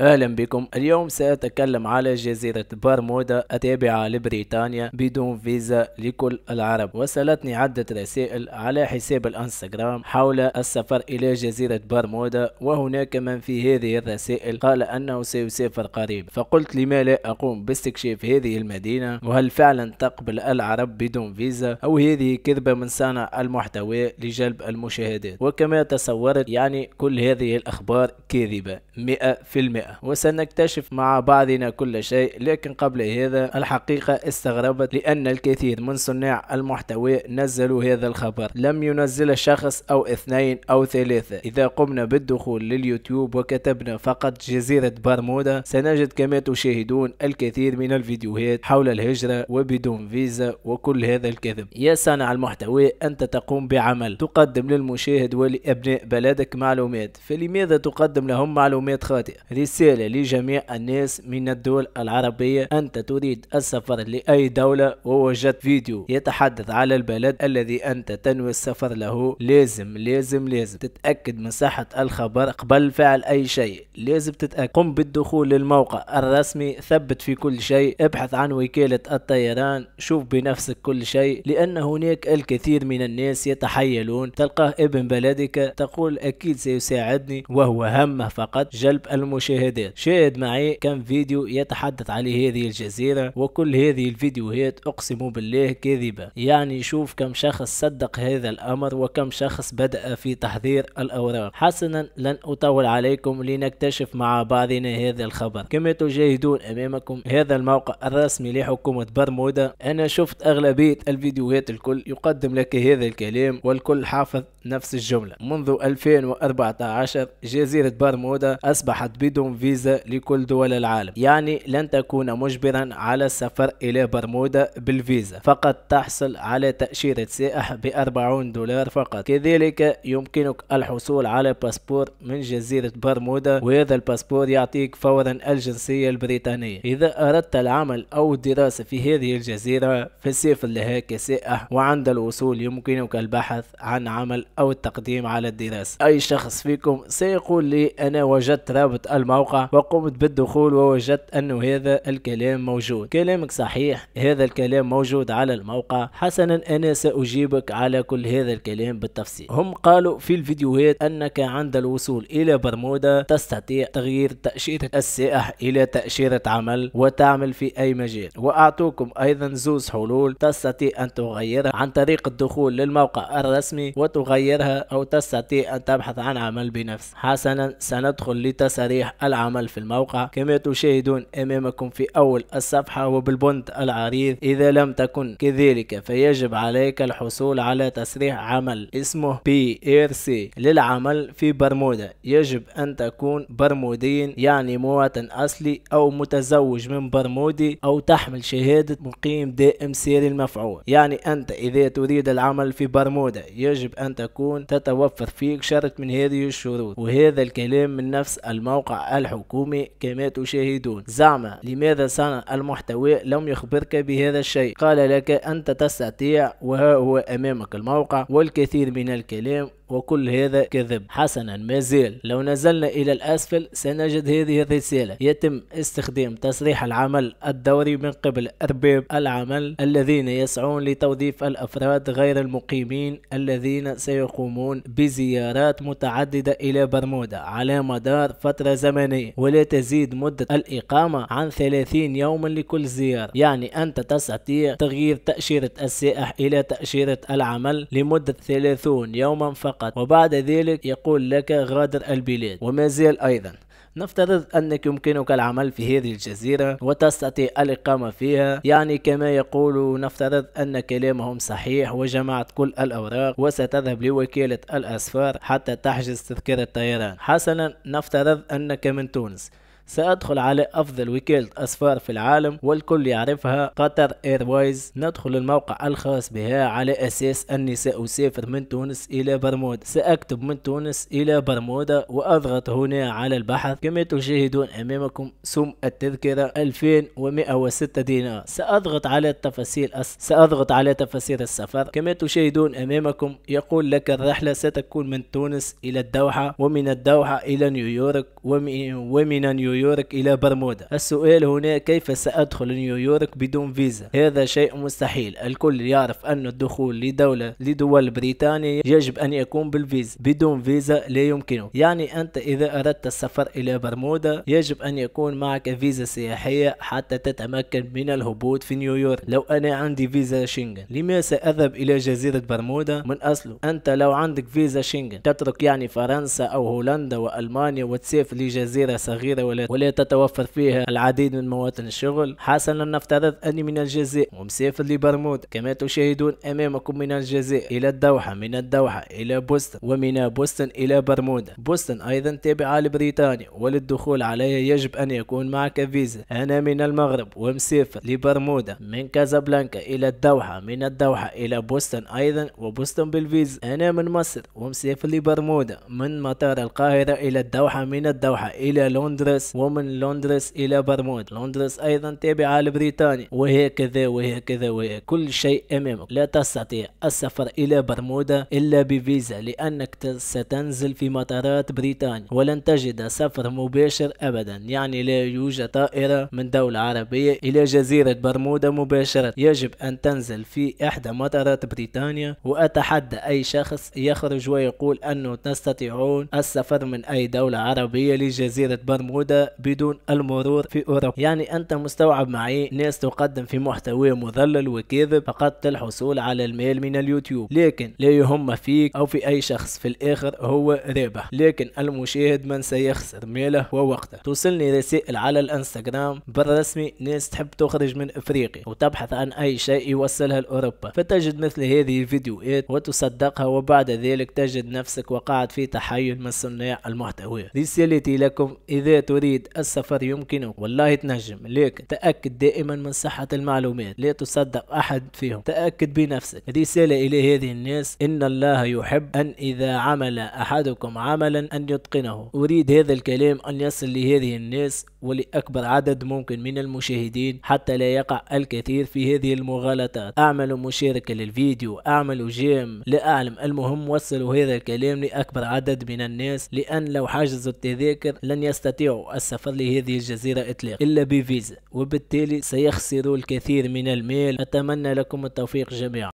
اهلا بكم اليوم ساتكلم على جزيرة برمودا التابعة لبريطانيا بدون فيزا لكل العرب وصلتني عدة رسائل على حساب الانستغرام حول السفر الى جزيرة برمودا وهناك من في هذه الرسائل قال انه سيسافر قريب فقلت لما لا اقوم باستكشاف هذه المدينة وهل فعلا تقبل العرب بدون فيزا او هذه كذبة من صانع المحتوى لجلب المشاهدات وكما تصورت يعني كل هذه الاخبار كاذبة 100% الماء وسنكتشف مع بعضنا كل شيء لكن قبل هذا الحقيقة استغربت لأن الكثير من صناع المحتوى نزلوا هذا الخبر لم ينزل شخص أو اثنين أو ثلاثة إذا قمنا بالدخول لليوتيوب وكتبنا فقط جزيرة برمودا سنجد كما تشاهدون الكثير من الفيديوهات حول الهجرة وبدون فيزا وكل هذا الكذب يا صانع المحتوى أنت تقوم بعمل تقدم للمشاهد ولأبناء بلدك معلومات فلماذا تقدم لهم معلومات خاطئة رسالة لجميع الناس من الدول العربية أنت تريد السفر لأي دولة ووجدت فيديو يتحدث على البلد الذي أنت تنوي السفر له لازم لازم لازم تتأكد من صحة الخبر قبل فعل أي شيء لازم تتأكد قم بالدخول للموقع الرسمي ثبت في كل شيء ابحث عن وكالة الطيران شوف بنفسك كل شيء لأن هناك الكثير من الناس يتحيلون تلقاه ابن بلدك تقول أكيد سيساعدني وهو همه فقط جلب المشاهدين هذات شاهد معي كم فيديو يتحدث عليه هذه الجزيرة وكل هذه الفيديوهات أقسم بالله كذبة يعني شوف كم شخص صدق هذا الأمر وكم شخص بدأ في تحضير الأوراق حسنا لن أطول عليكم لنكتشف مع بعضنا هذا الخبر كما تشاهدون أمامكم هذا الموقع الرسمي لحكومة برمودا أنا شفت أغلبية الفيديوهات الكل يقدم لك هذا الكلام والكل حافظ نفس الجملة منذ 2014 جزيرة برمودا أصبحت بدون فيزا لكل دول العالم يعني لن تكون مجبرا على السفر إلى برمودا بالفيزا فقط تحصل على تأشيرة سائح ب 40 دولار فقط كذلك يمكنك الحصول على باسبور من جزيرة برمودا وهذا الباسبور يعطيك فورا الجنسية البريطانية إذا أردت العمل أو الدراسة في هذه الجزيرة فسافر لها كسائح وعند الوصول يمكنك البحث عن عمل أو التقديم على الدراسة أي شخص فيكم سيقول لي أنا وجدت رابط الموقع الموقع وقمت بالدخول ووجدت انه هذا الكلام موجود كلامك صحيح هذا الكلام موجود على الموقع حسنا أنا سأجيبك على كل هذا الكلام بالتفصيل هم قالوا في الفيديوهات أنك عند الوصول إلى برمودا تستطيع تغيير تأشيرة السائح إلى تأشيرة عمل وتعمل في أي مجال وأعطوكم أيضا زوز حلول تستطيع أن تغيرها عن طريق الدخول للموقع الرسمي وتغيرها أو تستطيع أن تبحث عن عمل بنفسك حسنا سندخل لتصريح العمل العمل في الموقع كما تشاهدون أمامكم في أول الصفحة وبالبند العريض إذا لم تكن كذلك فيجب عليك الحصول على تصريح عمل اسمه بي ار سي للعمل في برمودا يجب أن تكون برموديا يعني مواطن أصلي أو متزوج من برمودي أو تحمل شهادة مقيم دائم سيري المفعول يعني أنت إذا تريد العمل في برمودا يجب أن تكون تتوفر فيك شرط من هذه الشروط وهذا الكلام من نفس الموقع الحكومي كما تشاهدون زعم لماذا صانع المحتوى لم يخبرك بهذا الشيء قال لك أنت تستطيع وها هو أمامك الموقع والكثير من الكلام وكل هذا كذب حسنا ما زال لو نزلنا إلى الأسفل سنجد هذه الرسالة يتم استخدام تصريح العمل الدوري من قبل أرباب العمل الذين يسعون لتوظيف الأفراد غير المقيمين الذين سيقومون بزيارات متعددة إلى برمودا على مدار فترة زمنية السكنية يعني ولا تزيد مدة الإقامة عن 30 يوما لكل زيارة يعني أنت تستطيع تغيير تأشيرة السائح إلى تأشيرة العمل لمدة 30 يوما فقط وبعد ذلك يقول لك غادر البلاد وما زال أيضا نفترض أنك يمكنك العمل في هذه الجزيرة وتستطيع الإقامة فيها يعني كما يقولوا نفترض أن كلامهم صحيح وجمعت كل الأوراق وستذهب لوكالة الأسفار حتى تحجز تذكرة طيران حسنا نفترض أنك من تونس سأدخل على أفضل وكالة أسفار في العالم والكل يعرفها قطر إيروايز ندخل الموقع الخاص بها على أساس أني سأسافر من تونس إلى برمودا سأكتب من تونس إلى برمودا وأضغط هنا على البحث كما تشاهدون أمامكم سم التذكرة 2106 دينار سأضغط على التفاصيل أس... سأضغط على تفاصيل السفر كما تشاهدون أمامكم يقول لك الرحلة ستكون من تونس إلى الدوحة ومن الدوحة إلى نيويورك ومن, ومن نيويورك نيويورك إلى برمودا السؤال هنا كيف سأدخل نيويورك بدون فيزا هذا شيء مستحيل الكل يعرف أن الدخول لدولة لدول بريطانيا يجب أن يكون بالفيزا بدون فيزا لا يمكنه يعني أنت إذا أردت السفر إلى برمودا يجب أن يكون معك فيزا سياحية حتى تتمكن من الهبوط في نيويورك لو أنا عندي فيزا شنغن لما سأذهب إلى جزيرة برمودا من أصله أنت لو عندك فيزا شنغن تترك يعني فرنسا أو هولندا وألمانيا وتسافر لجزيرة صغيرة ولا العمليات ولا تتوفر فيها العديد من مواطن الشغل حسنا نفترض أني من الجزائر ومسافر لبرمود كما تشاهدون أمامكم من الجزائر إلى الدوحة من الدوحة إلى بوسطن ومن بوسطن إلى برمودا بوسطن أيضا تابعة لبريطانيا وللدخول عليها يجب أن يكون معك فيزا أنا من المغرب ومسافر لبرمودا من كازابلانكا إلى الدوحة من الدوحة إلى بوسطن أيضا وبوسطن بالفيزا أنا من مصر ومسافر لبرمودا من مطار القاهرة إلى الدوحة من الدوحة إلى لندرس ومن لندرس إلى برمودا لندرس أيضا تابعة لبريطانيا وهكذا وهكذا وهكذا كل شيء أمامك لا تستطيع السفر إلى برمودا إلا بفيزا لأنك ستنزل في مطارات بريطانيا ولن تجد سفر مباشر أبدا يعني لا يوجد طائرة من دولة عربية إلى جزيرة برمودا مباشرة يجب أن تنزل في إحدى مطارات بريطانيا وأتحدى أي شخص يخرج ويقول أنه تستطيعون السفر من أي دولة عربية لجزيرة برمودا بدون المرور في أوروبا يعني أنت مستوعب معي ناس تقدم في محتوى مضلل وكذب فقط للحصول على المال من اليوتيوب لكن لا يهم فيك أو في أي شخص في الآخر هو رابح لكن المشاهد من سيخسر ماله ووقته توصلني رسائل على الانستغرام بالرسمي ناس تحب تخرج من افريقيا وتبحث عن اي شيء يوصلها لاوروبا فتجد مثل هذه الفيديوهات وتصدقها وبعد ذلك تجد نفسك وقعت في تحيل من صناع المحتوى رسالتي لكم اذا تريد تريد السفر يمكنك والله تنجم لكن تأكد دائما من صحة المعلومات لا تصدق أحد فيهم تأكد بنفسك رسالة إلى هذه الناس إن الله يحب أن إذا عمل أحدكم عملا أن يتقنه أريد هذا الكلام أن يصل لهذه الناس ولأكبر عدد ممكن من المشاهدين حتى لا يقع الكثير في هذه المغالطات أعملوا مشاركة للفيديو أعملوا جيم لا أعلم المهم وصلوا هذا الكلام لأكبر عدد من الناس لأن لو حجزوا التذاكر لن يستطيعوا السفر لهذه الجزيرة إطلاقا إلا بفيزا وبالتالي سيخسروا الكثير من المال أتمنى لكم التوفيق جميعا